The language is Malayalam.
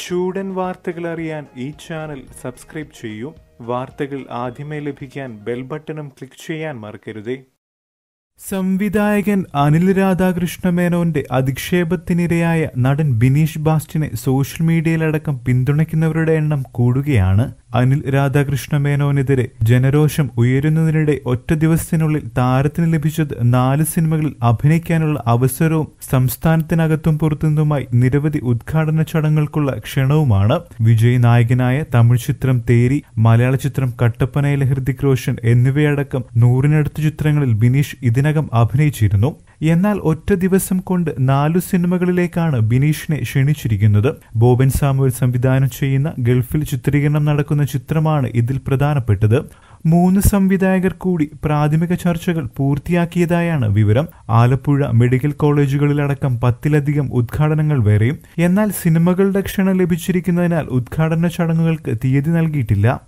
ചൂടൻ വാർത്തകൾ അറിയാൻ ഈ ചാനൽ സബ്സ്ക്രൈബ് ചെയ്യൂ വാർത്തകൾ ആദ്യമേ ലഭിക്കാൻ ബെൽ ബട്ടണും ക്ലിക്ക് ചെയ്യാൻ മറക്കരുതേ സംവിധായകൻ അനിൽ രാധാകൃഷ്ണ മേനോന്റെ അധിക്ഷേപത്തിനിരയായ നടൻ ബിനീഷ് ബാസ്റ്റിനെ സോഷ്യൽ മീഡിയയിലടക്കം പിന്തുണയ്ക്കുന്നവരുടെ എണ്ണം കൂടുകയാണ് അനിൽ രാധാകൃഷ്ണ മേനോനെതിരെ ജനരോഷം ഉയരുന്നതിനിടെ ഒറ്റ ദിവസത്തിനുള്ളിൽ താരത്തിന് ലഭിച്ചത് നാല് സിനിമകളിൽ അഭിനയിക്കാനുള്ള അവസരവും സംസ്ഥാനത്തിനകത്തും പുറത്തുനിന്നുമായി നിരവധി ഉദ്ഘാടന ചടങ്ങുകൾക്കുള്ള ക്ഷണവുമാണ് വിജയ് നായകനായ തമിഴ് ചിത്രം തേരി മലയാള ചിത്രം കട്ടപ്പനയിലെ ഹൃതിക് റോഷൻ എന്നിവയടക്കം നൂറിനടുത്ത് ചിത്രങ്ങളിൽ ബിനീഷ് ഇതിനകം അഭിനയിച്ചിരുന്നു എന്നാൽ ഒറ്റ ദിവസം കൊണ്ട് നാലു സിനിമകളിലേക്കാണ് ബിനീഷിനെ ക്ഷണിച്ചിരിക്കുന്നത് ബോബൻ സാമുവൽ സംവിധാനം ചെയ്യുന്ന ഗൾഫിൽ ചിത്രീകരണം നടക്കുന്ന ചിത്രമാണ് ഇതിൽ പ്രധാനപ്പെട്ടത് മൂന്ന് സംവിധായകർ കൂടി പ്രാഥമിക ചർച്ചകൾ പൂർത്തിയാക്കിയതായാണ് വിവരം ആലപ്പുഴ മെഡിക്കൽ കോളേജുകളിലടക്കം പത്തിലധികം ഉദ്ഘാടനങ്ങൾ വരെയും എന്നാൽ സിനിമകളുടെ ക്ഷണം ലഭിച്ചിരിക്കുന്നതിനാൽ ഉദ്ഘാടന ചടങ്ങുകൾക്ക് തീയതി നൽകിയിട്ടില്ല